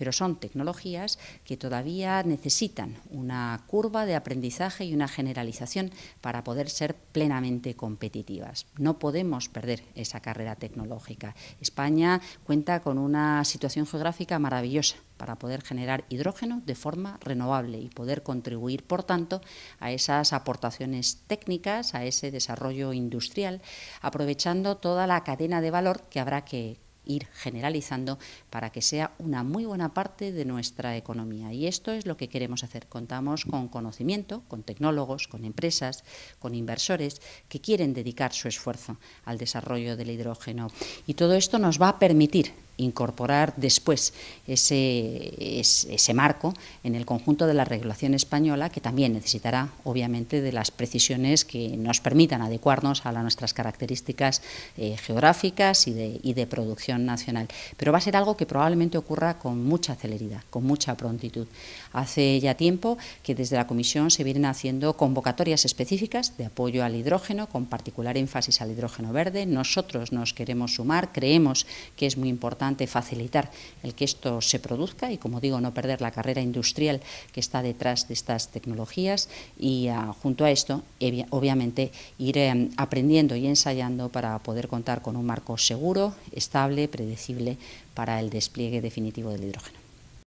pero son tecnologías que todavía necesitan una curva de aprendizaje y una generalización para poder ser plenamente competitivas. No podemos perder esa carrera tecnológica. España cuenta con una situación geográfica maravillosa para poder generar hidrógeno de forma renovable y poder contribuir, por tanto, a esas aportaciones técnicas, a ese desarrollo industrial, aprovechando toda la cadena de valor que habrá que ir generalizando para que sea una muy buena parte de nuestra economía. Y esto es lo que queremos hacer. Contamos con conocimiento, con tecnólogos, con empresas, con inversores que quieren dedicar su esfuerzo al desarrollo del hidrógeno. Y todo esto nos va a permitir incorporar después ese, ese marco en el conjunto de la regulación española, que también necesitará, obviamente, de las precisiones que nos permitan adecuarnos a nuestras características eh, geográficas y de producción nacional. Pero va a ser algo que probablemente ocurra con mucha celeridad, con mucha prontitud. Hace ya tiempo que desde la Comisión se vienen haciendo convocatorias específicas de apoyo al hidrógeno, con particular énfasis al hidrógeno verde. Nosotros nos queremos sumar, creemos que es muy importante facilitar el que esto se produzca y, como digo, no perder la carrera industrial que está detrás de estas tecnologías y ah, junto a esto, obviamente, ir mm, aprendiendo y ensayando para poder contar con un marco seguro, estable, predecible para el despliegue definitivo del hidrógeno.